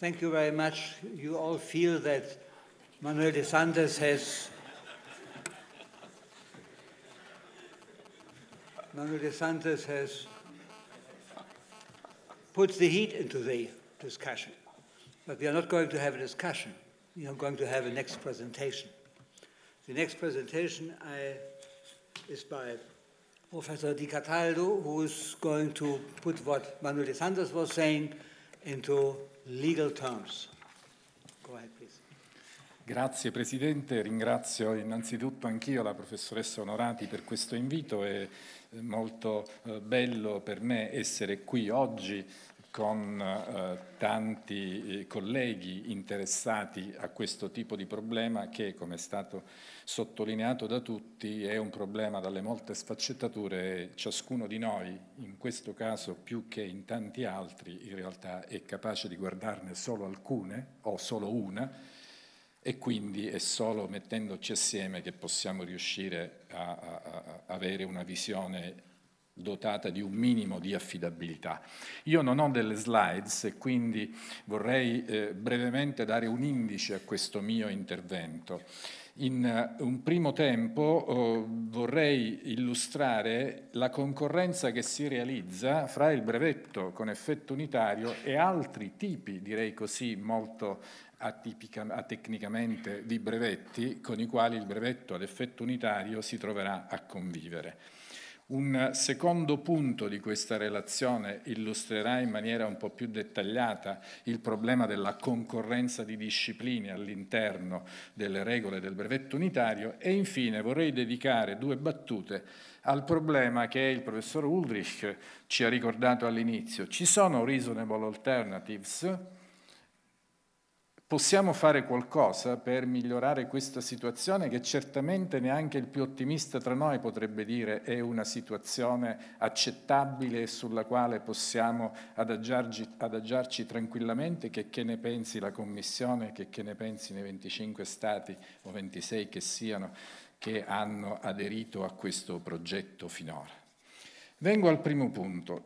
Thank you very much. You all feel that Manuel de Santos has Manuel de Santos has put the heat into the discussion. But we are not going to have a discussion. We are going to have a next presentation. The next presentation I, is by Professor Di Cataldo, who is going to put what Manuel de Santos was saying into legal terms. Go ahead, please. Grazie Presidente, ringrazio innanzitutto anch'io la professoressa Onorati per questo invito, è molto eh, bello per me essere qui oggi con eh, tanti eh, colleghi interessati a questo tipo di problema che, come è stato sottolineato da tutti, è un problema dalle molte sfaccettature e ciascuno di noi, in questo caso più che in tanti altri, in realtà è capace di guardarne solo alcune o solo una e quindi è solo mettendoci assieme che possiamo riuscire a, a, a avere una visione dotata di un minimo di affidabilità. Io non ho delle slides e quindi vorrei eh, brevemente dare un indice a questo mio intervento. In uh, un primo tempo oh, vorrei illustrare la concorrenza che si realizza fra il brevetto con effetto unitario e altri tipi, direi così, molto atipica, tecnicamente di brevetti, con i quali il brevetto ad effetto unitario si troverà a convivere. Un secondo punto di questa relazione illustrerà in maniera un po' più dettagliata il problema della concorrenza di discipline all'interno delle regole del brevetto unitario e infine vorrei dedicare due battute al problema che il professor Ulrich ci ha ricordato all'inizio. Ci sono reasonable alternatives Possiamo fare qualcosa per migliorare questa situazione che certamente neanche il più ottimista tra noi potrebbe dire è una situazione accettabile e sulla quale possiamo adagiarci, adagiarci tranquillamente, che, che ne pensi la Commissione, che, che ne pensi nei 25 Stati o 26 che siano che hanno aderito a questo progetto finora. Vengo al primo punto.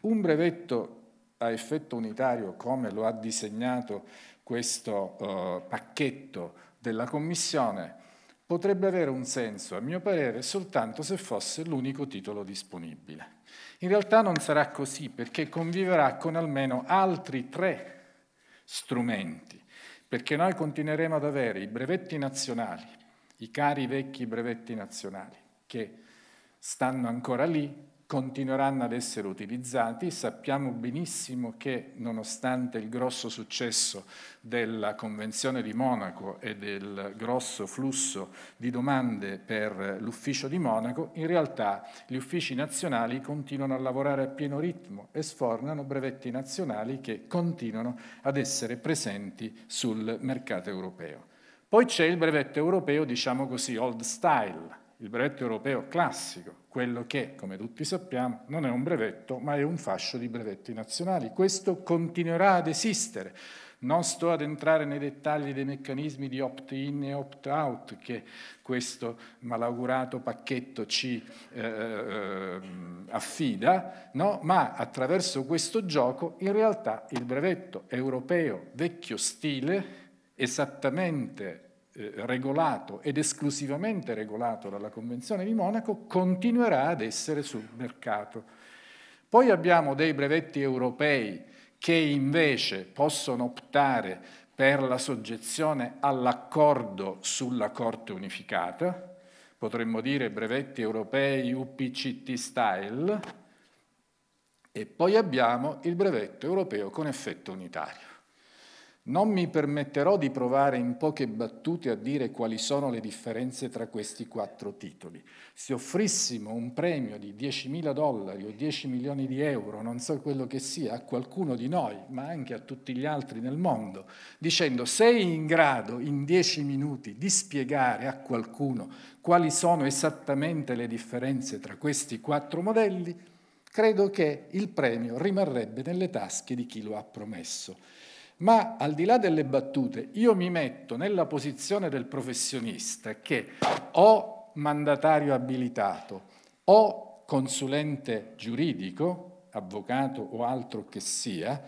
Un brevetto a effetto unitario, come lo ha disegnato questo eh, pacchetto della Commissione potrebbe avere un senso, a mio parere, soltanto se fosse l'unico titolo disponibile. In realtà non sarà così perché conviverà con almeno altri tre strumenti, perché noi continueremo ad avere i brevetti nazionali, i cari vecchi brevetti nazionali, che stanno ancora lì, continueranno ad essere utilizzati. Sappiamo benissimo che nonostante il grosso successo della Convenzione di Monaco e del grosso flusso di domande per l'ufficio di Monaco, in realtà gli uffici nazionali continuano a lavorare a pieno ritmo e sfornano brevetti nazionali che continuano ad essere presenti sul mercato europeo. Poi c'è il brevetto europeo, diciamo così, old style, il brevetto europeo classico, quello che, come tutti sappiamo, non è un brevetto, ma è un fascio di brevetti nazionali. Questo continuerà ad esistere. Non sto ad entrare nei dettagli dei meccanismi di opt-in e opt-out che questo malaugurato pacchetto ci eh, eh affida, no? ma attraverso questo gioco in realtà il brevetto europeo vecchio stile, esattamente eh, regolato ed esclusivamente regolato dalla Convenzione di Monaco, continuerà ad essere sul mercato. Poi abbiamo dei brevetti europei che invece possono optare per la soggezione all'accordo sulla Corte unificata, potremmo dire brevetti europei UPCT style, e poi abbiamo il brevetto europeo con effetto unitario. Non mi permetterò di provare in poche battute a dire quali sono le differenze tra questi quattro titoli. Se offrissimo un premio di 10.000 dollari o 10 milioni di euro, non so quello che sia, a qualcuno di noi, ma anche a tutti gli altri nel mondo, dicendo sei in grado in 10 minuti di spiegare a qualcuno quali sono esattamente le differenze tra questi quattro modelli, credo che il premio rimarrebbe nelle tasche di chi lo ha promesso. Ma al di là delle battute, io mi metto nella posizione del professionista che o mandatario abilitato o consulente giuridico, avvocato o altro che sia,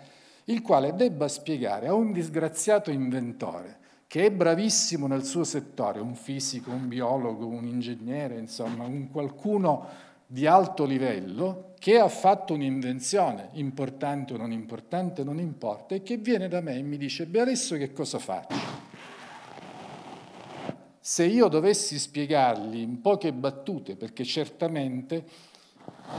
il quale debba spiegare a un disgraziato inventore che è bravissimo nel suo settore, un fisico, un biologo, un ingegnere, insomma, un qualcuno di alto livello, che ha fatto un'invenzione, importante o non importante, non importa, e che viene da me e mi dice, beh adesso che cosa faccio? Se io dovessi spiegargli in poche battute, perché certamente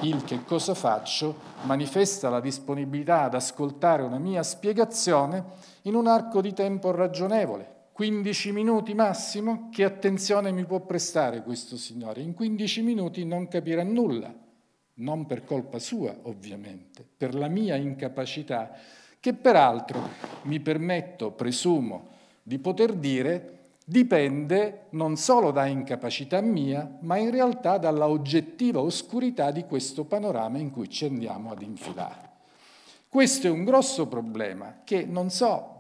il che cosa faccio manifesta la disponibilità ad ascoltare una mia spiegazione in un arco di tempo ragionevole, 15 minuti massimo, che attenzione mi può prestare questo signore? In 15 minuti non capirà nulla non per colpa sua ovviamente, per la mia incapacità, che peraltro, mi permetto, presumo di poter dire, dipende non solo da incapacità mia, ma in realtà dalla oggettiva oscurità di questo panorama in cui ci andiamo ad infilare. Questo è un grosso problema che non so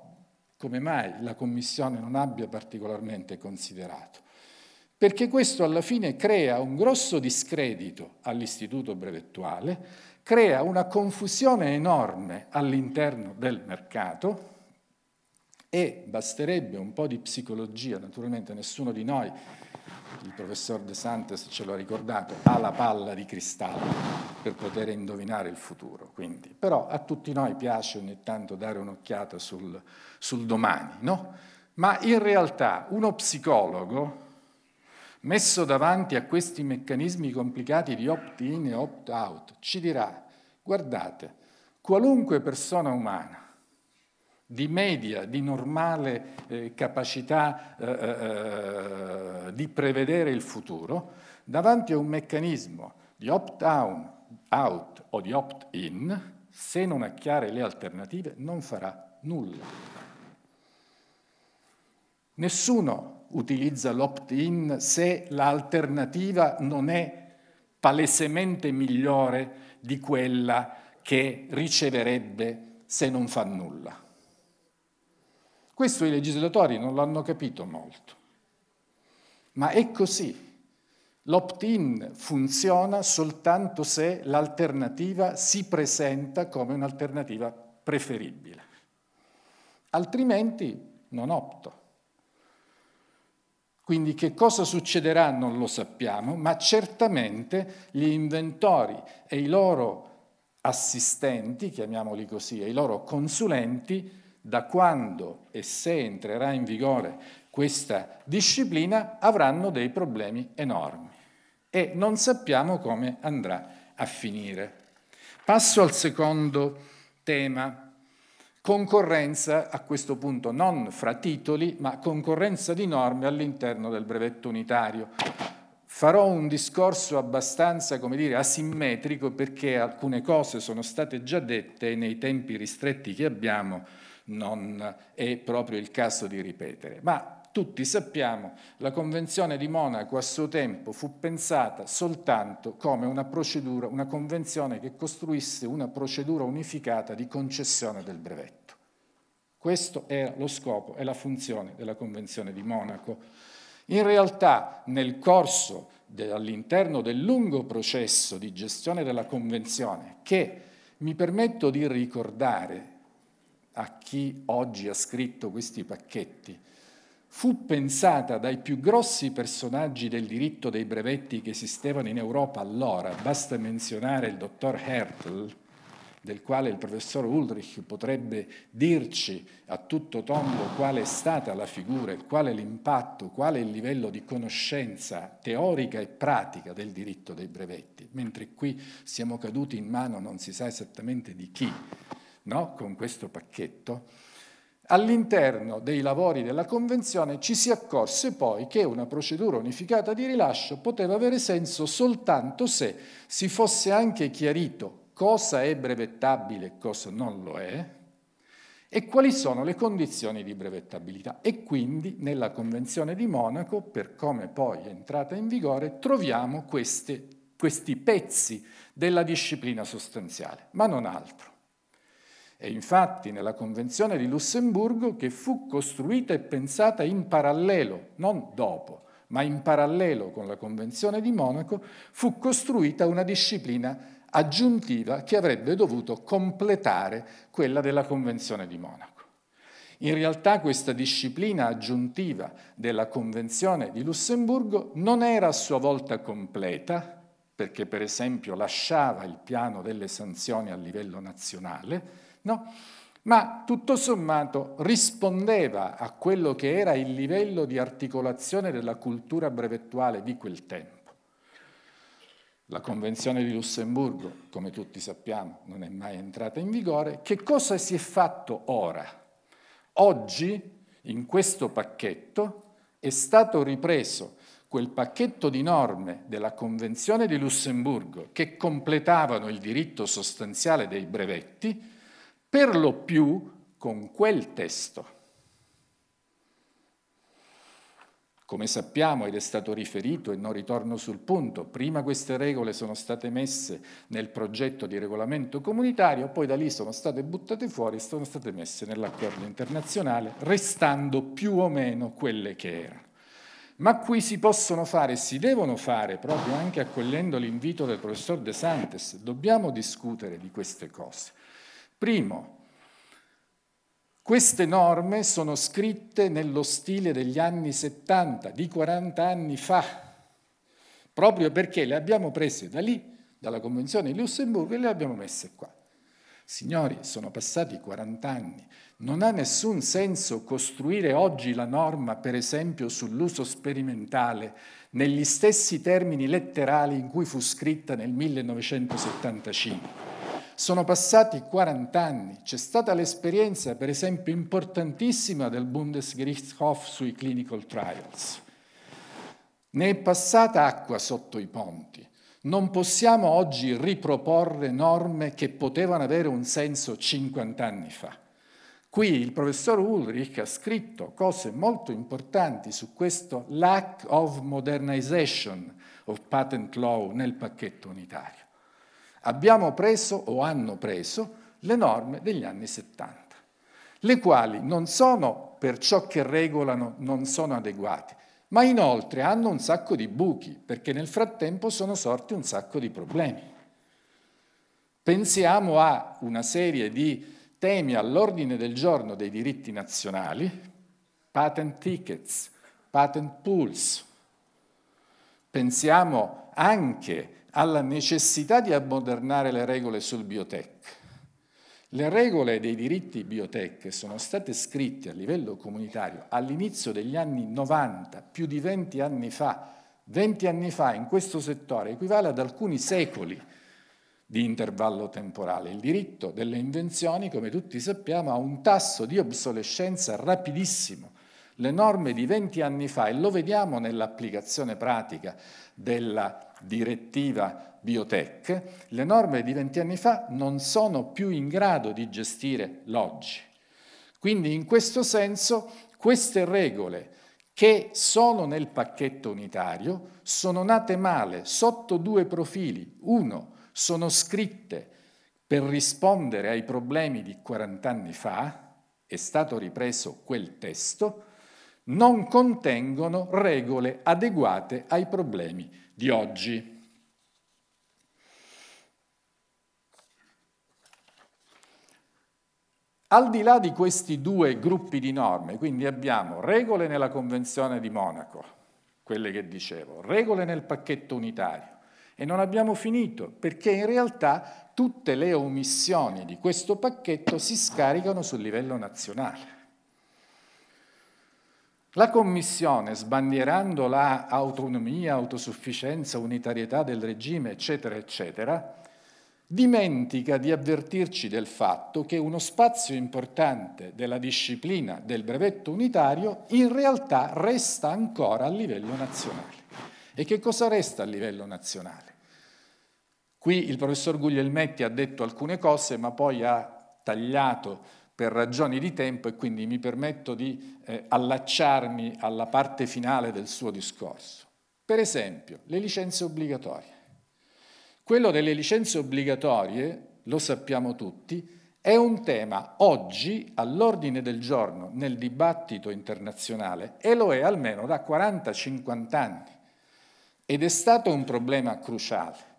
come mai la Commissione non abbia particolarmente considerato perché questo alla fine crea un grosso discredito all'istituto brevettuale, crea una confusione enorme all'interno del mercato e basterebbe un po' di psicologia, naturalmente nessuno di noi, il professor De Santis ce l'ha ricordato, ha la palla di cristallo per poter indovinare il futuro. Quindi. Però a tutti noi piace ogni tanto dare un'occhiata sul, sul domani, no? Ma in realtà uno psicologo, messo davanti a questi meccanismi complicati di opt-in e opt-out, ci dirà, guardate, qualunque persona umana di media, di normale eh, capacità eh, eh, eh di prevedere il futuro, davanti a un meccanismo di opt-out out, o di opt-in, se non ha chiare le alternative, non farà nulla. Nessuno utilizza l'opt-in se l'alternativa non è palesemente migliore di quella che riceverebbe se non fa nulla. Questo i legislatori non l'hanno capito molto, ma è così. L'opt-in funziona soltanto se l'alternativa si presenta come un'alternativa preferibile, altrimenti non opto. Quindi che cosa succederà non lo sappiamo, ma certamente gli inventori e i loro assistenti, chiamiamoli così, e i loro consulenti, da quando e se entrerà in vigore questa disciplina, avranno dei problemi enormi e non sappiamo come andrà a finire. Passo al secondo tema concorrenza a questo punto non fra titoli, ma concorrenza di norme all'interno del brevetto unitario. Farò un discorso abbastanza, come dire, asimmetrico perché alcune cose sono state già dette e nei tempi ristretti che abbiamo non è proprio il caso di ripetere. Ma tutti sappiamo, che la Convenzione di Monaco a suo tempo fu pensata soltanto come una procedura, una convenzione che costruisse una procedura unificata di concessione del brevetto. Questo era lo scopo e la funzione della Convenzione di Monaco. In realtà, nel corso de, all'interno del lungo processo di gestione della Convenzione, che mi permetto di ricordare a chi oggi ha scritto questi pacchetti, fu pensata dai più grossi personaggi del diritto dei brevetti che esistevano in Europa allora, basta menzionare il dottor Hertel, del quale il professor Ulrich potrebbe dirci a tutto tondo qual è stata la figura, qual è l'impatto, qual è il livello di conoscenza teorica e pratica del diritto dei brevetti, mentre qui siamo caduti in mano non si sa esattamente di chi, no? con questo pacchetto All'interno dei lavori della Convenzione ci si accorse poi che una procedura unificata di rilascio poteva avere senso soltanto se si fosse anche chiarito cosa è brevettabile e cosa non lo è e quali sono le condizioni di brevettabilità. E quindi nella Convenzione di Monaco, per come poi è entrata in vigore, troviamo queste, questi pezzi della disciplina sostanziale, ma non altro. È infatti nella Convenzione di Lussemburgo che fu costruita e pensata in parallelo, non dopo, ma in parallelo con la Convenzione di Monaco, fu costruita una disciplina aggiuntiva che avrebbe dovuto completare quella della Convenzione di Monaco. In realtà questa disciplina aggiuntiva della Convenzione di Lussemburgo non era a sua volta completa, perché per esempio lasciava il piano delle sanzioni a livello nazionale, no? ma tutto sommato rispondeva a quello che era il livello di articolazione della cultura brevettuale di quel tempo. La Convenzione di Lussemburgo, come tutti sappiamo, non è mai entrata in vigore. Che cosa si è fatto ora? Oggi, in questo pacchetto, è stato ripreso quel pacchetto di norme della Convenzione di Lussemburgo che completavano il diritto sostanziale dei brevetti, per lo più con quel testo. Come sappiamo, ed è stato riferito, e non ritorno sul punto, prima queste regole sono state messe nel progetto di regolamento comunitario, poi da lì sono state buttate fuori e sono state messe nell'accordo internazionale, restando più o meno quelle che erano. Ma qui si possono fare, e si devono fare, proprio anche accogliendo l'invito del professor De Santes, dobbiamo discutere di queste cose. Primo, queste norme sono scritte nello stile degli anni 70, di 40 anni fa, proprio perché le abbiamo prese da lì, dalla Convenzione di Lussemburgo, e le abbiamo messe qua. Signori, sono passati 40 anni, non ha nessun senso costruire oggi la norma, per esempio, sull'uso sperimentale negli stessi termini letterali in cui fu scritta nel 1975. Sono passati 40 anni, c'è stata l'esperienza per esempio importantissima del Bundesgerichtshof sui clinical trials. Ne è passata acqua sotto i ponti. Non possiamo oggi riproporre norme che potevano avere un senso 50 anni fa. Qui il professor Ulrich ha scritto cose molto importanti su questo lack of modernization of patent law nel pacchetto unitario abbiamo preso o hanno preso le norme degli anni 70, le quali non sono, per ciò che regolano, non sono adeguate, ma inoltre hanno un sacco di buchi, perché nel frattempo sono sorti un sacco di problemi. Pensiamo a una serie di temi all'ordine del giorno dei diritti nazionali, patent tickets, patent pools. Pensiamo anche alla necessità di ammodernare le regole sul biotech. Le regole dei diritti biotech sono state scritte a livello comunitario all'inizio degli anni 90, più di 20 anni fa. 20 anni fa in questo settore equivale ad alcuni secoli di intervallo temporale. Il diritto delle invenzioni, come tutti sappiamo, ha un tasso di obsolescenza rapidissimo le norme di 20 anni fa, e lo vediamo nell'applicazione pratica della direttiva biotech, le norme di 20 anni fa non sono più in grado di gestire l'oggi. Quindi in questo senso queste regole che sono nel pacchetto unitario sono nate male sotto due profili. Uno, sono scritte per rispondere ai problemi di 40 anni fa, è stato ripreso quel testo, non contengono regole adeguate ai problemi di oggi. Al di là di questi due gruppi di norme, quindi abbiamo regole nella Convenzione di Monaco, quelle che dicevo, regole nel pacchetto unitario, e non abbiamo finito, perché in realtà tutte le omissioni di questo pacchetto si scaricano sul livello nazionale. La Commissione, sbandierando la autonomia, autosufficienza, unitarietà del regime, eccetera, eccetera, dimentica di avvertirci del fatto che uno spazio importante della disciplina del brevetto unitario in realtà resta ancora a livello nazionale. E che cosa resta a livello nazionale? Qui il professor Guglielmetti ha detto alcune cose, ma poi ha tagliato per ragioni di tempo e quindi mi permetto di eh, allacciarmi alla parte finale del suo discorso. Per esempio, le licenze obbligatorie. Quello delle licenze obbligatorie, lo sappiamo tutti, è un tema oggi all'ordine del giorno nel dibattito internazionale e lo è almeno da 40-50 anni ed è stato un problema cruciale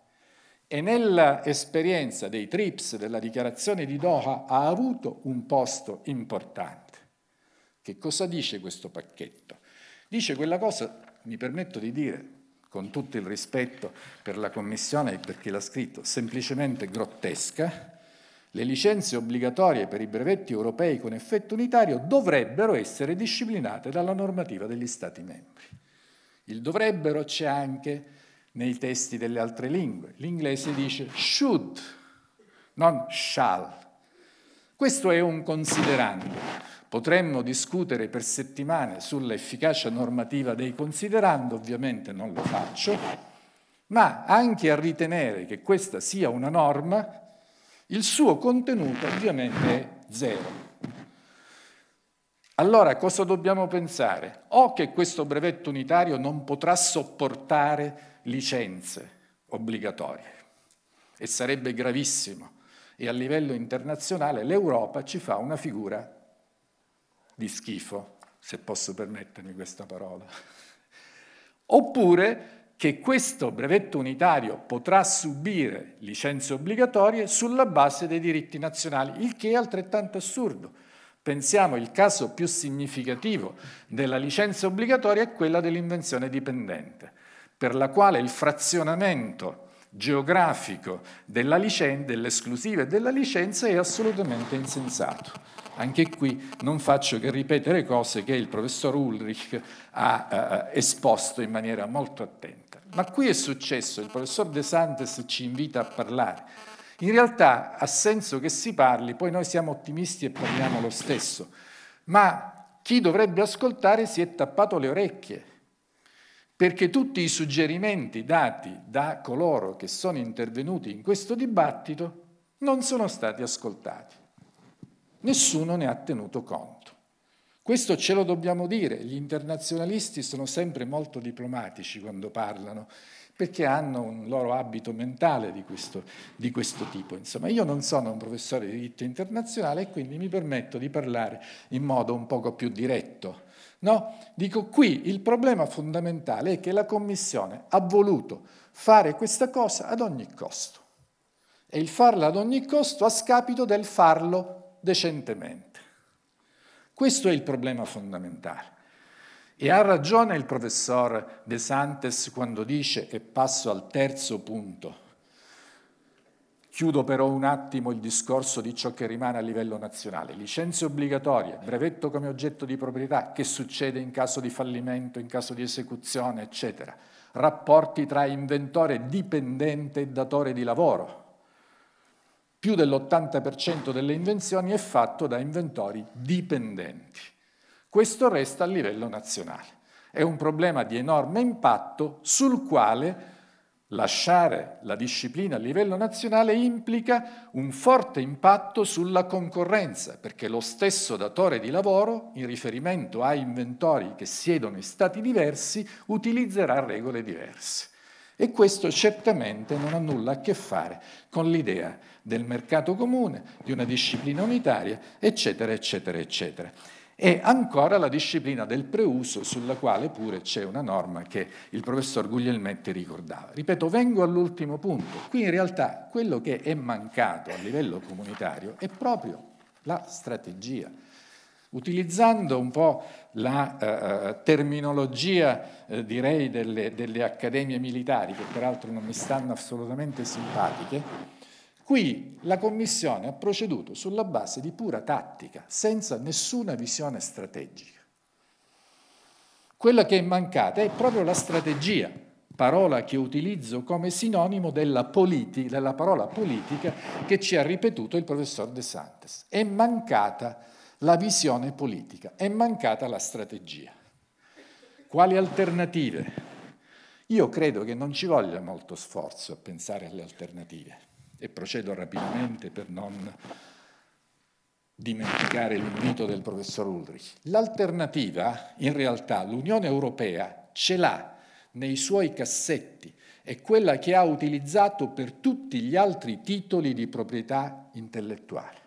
e nell'esperienza dei TRIPS della dichiarazione di Doha ha avuto un posto importante. Che cosa dice questo pacchetto? Dice quella cosa, mi permetto di dire, con tutto il rispetto per la Commissione e per chi l'ha scritto, semplicemente grottesca, le licenze obbligatorie per i brevetti europei con effetto unitario dovrebbero essere disciplinate dalla normativa degli Stati membri. Il dovrebbero c'è anche nei testi delle altre lingue. L'inglese dice should, non shall. Questo è un considerando. Potremmo discutere per settimane sull'efficacia normativa dei considerando, ovviamente non lo faccio, ma anche a ritenere che questa sia una norma, il suo contenuto ovviamente è zero. Allora cosa dobbiamo pensare? O che questo brevetto unitario non potrà sopportare licenze obbligatorie e sarebbe gravissimo e a livello internazionale l'Europa ci fa una figura di schifo, se posso permettermi questa parola. Oppure che questo brevetto unitario potrà subire licenze obbligatorie sulla base dei diritti nazionali, il che è altrettanto assurdo Pensiamo il caso più significativo della licenza obbligatoria è quella dell'invenzione dipendente, per la quale il frazionamento geografico dell'esclusiva e della licenza è assolutamente insensato. Anche qui non faccio che ripetere cose che il professor Ulrich ha eh, eh esposto in maniera molto attenta. Ma qui è successo, il professor De Santes ci invita a parlare in realtà ha senso che si parli, poi noi siamo ottimisti e parliamo lo stesso, ma chi dovrebbe ascoltare si è tappato le orecchie, perché tutti i suggerimenti dati da coloro che sono intervenuti in questo dibattito non sono stati ascoltati. Nessuno ne ha tenuto conto. Questo ce lo dobbiamo dire, gli internazionalisti sono sempre molto diplomatici quando parlano perché hanno un loro abito mentale di questo, di questo tipo. Insomma, io non sono un professore di diritto internazionale e quindi mi permetto di parlare in modo un poco più diretto. No? Dico qui il problema fondamentale è che la Commissione ha voluto fare questa cosa ad ogni costo e il farla ad ogni costo a scapito del farlo decentemente. Questo è il problema fondamentale. E ha ragione il professor De Santes quando dice, e passo al terzo punto, chiudo però un attimo il discorso di ciò che rimane a livello nazionale, licenze obbligatorie, brevetto come oggetto di proprietà, che succede in caso di fallimento, in caso di esecuzione, eccetera, rapporti tra inventore dipendente e datore di lavoro. Più dell'80% delle invenzioni è fatto da inventori dipendenti. Questo resta a livello nazionale. È un problema di enorme impatto sul quale lasciare la disciplina a livello nazionale implica un forte impatto sulla concorrenza, perché lo stesso datore di lavoro, in riferimento a inventori che siedono in stati diversi, utilizzerà regole diverse. E questo certamente non ha nulla a che fare con l'idea del mercato comune, di una disciplina unitaria, eccetera, eccetera, eccetera. E ancora la disciplina del preuso, sulla quale pure c'è una norma che il professor Guglielmetti ricordava. Ripeto, vengo all'ultimo punto. Qui in realtà quello che è mancato a livello comunitario è proprio la strategia. Utilizzando un po' la eh, eh terminologia, eh, direi, delle, delle accademie militari, che peraltro non mi stanno assolutamente simpatiche, Qui la Commissione ha proceduto sulla base di pura tattica, senza nessuna visione strategica. Quella che è mancata è proprio la strategia, parola che utilizzo come sinonimo della, politi, della parola politica che ci ha ripetuto il professor De Santis. È mancata la visione politica, è mancata la strategia. Quali alternative? Io credo che non ci voglia molto sforzo a pensare alle alternative e procedo rapidamente per non dimenticare l'invito del professor Ulrich. L'alternativa, in realtà, l'Unione Europea ce l'ha nei suoi cassetti, è quella che ha utilizzato per tutti gli altri titoli di proprietà intellettuale,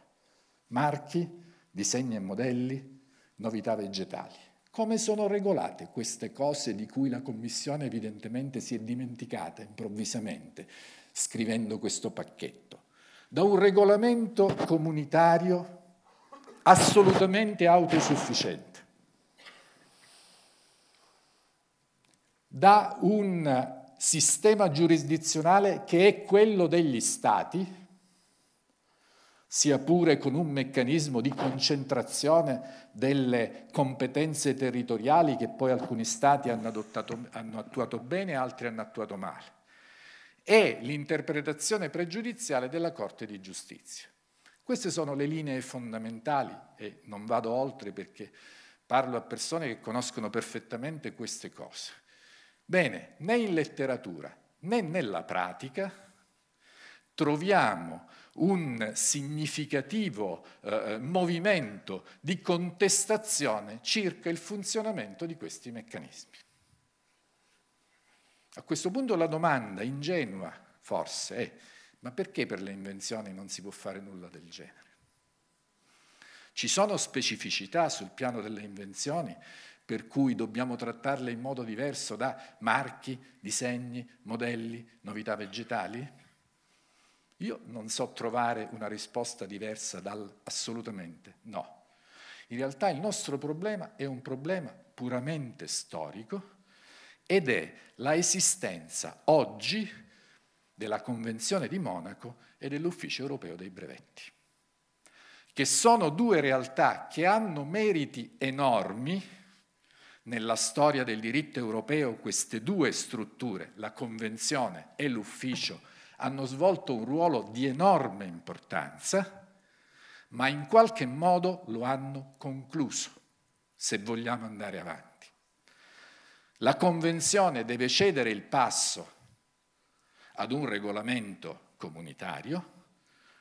marchi, disegni e modelli, novità vegetali. Come sono regolate queste cose di cui la Commissione evidentemente si è dimenticata improvvisamente? scrivendo questo pacchetto, da un regolamento comunitario assolutamente autosufficiente, da un sistema giurisdizionale che è quello degli stati, sia pure con un meccanismo di concentrazione delle competenze territoriali che poi alcuni stati hanno, adottato, hanno attuato bene e altri hanno attuato male e l'interpretazione pregiudiziale della Corte di Giustizia. Queste sono le linee fondamentali e non vado oltre perché parlo a persone che conoscono perfettamente queste cose. Bene, né in letteratura né nella pratica troviamo un significativo eh, eh movimento di contestazione circa il funzionamento di questi meccanismi. A questo punto la domanda, ingenua forse, è ma perché per le invenzioni non si può fare nulla del genere? Ci sono specificità sul piano delle invenzioni per cui dobbiamo trattarle in modo diverso da marchi, disegni, modelli, novità vegetali? Io non so trovare una risposta diversa dal assolutamente no. In realtà il nostro problema è un problema puramente storico ed è la esistenza oggi della Convenzione di Monaco e dell'Ufficio europeo dei brevetti, che sono due realtà che hanno meriti enormi nella storia del diritto europeo queste due strutture, la Convenzione e l'Ufficio, hanno svolto un ruolo di enorme importanza, ma in qualche modo lo hanno concluso, se vogliamo andare avanti. La Convenzione deve cedere il passo ad un regolamento comunitario,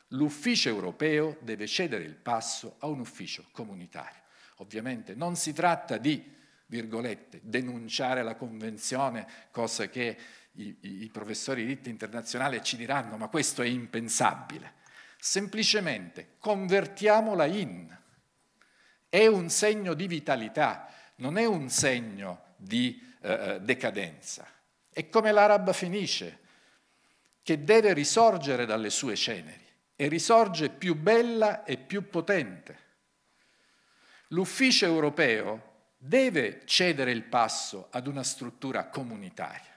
l'ufficio europeo deve cedere il passo a un ufficio comunitario. Ovviamente non si tratta di, virgolette, denunciare la Convenzione, cosa che i, i professori di diritto internazionale ci diranno, ma questo è impensabile. Semplicemente convertiamola in. È un segno di vitalità, non è un segno di eh, eh, decadenza. È come l'araba finisce, che deve risorgere dalle sue ceneri e risorge più bella e più potente. L'ufficio europeo deve cedere il passo ad una struttura comunitaria.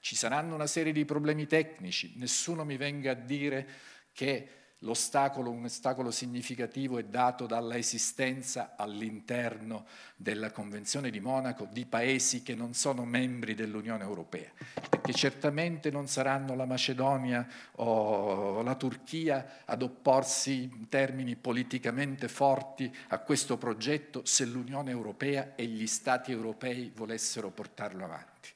Ci saranno una serie di problemi tecnici, nessuno mi venga a dire che L'ostacolo, un ostacolo significativo, è dato dalla esistenza all'interno della Convenzione di Monaco di paesi che non sono membri dell'Unione Europea, perché certamente non saranno la Macedonia o la Turchia ad opporsi in termini politicamente forti a questo progetto se l'Unione Europea e gli Stati europei volessero portarlo avanti.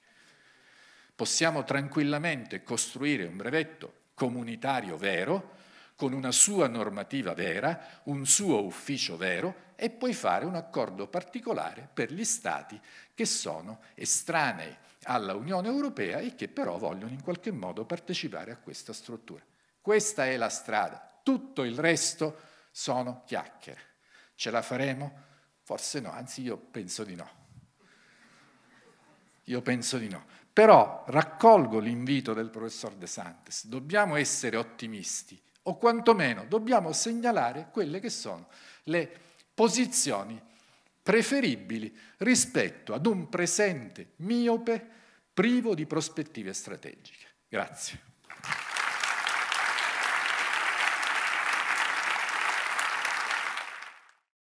Possiamo tranquillamente costruire un brevetto comunitario vero, con una sua normativa vera, un suo ufficio vero e poi fare un accordo particolare per gli Stati che sono estranei alla Unione Europea e che però vogliono in qualche modo partecipare a questa struttura. Questa è la strada, tutto il resto sono chiacchiere. Ce la faremo? Forse no, anzi io penso di no. Io penso di no. Però raccolgo l'invito del professor De Santis, dobbiamo essere ottimisti o quantomeno dobbiamo segnalare quelle che sono le posizioni preferibili rispetto ad un presente miope privo di prospettive strategiche. Grazie.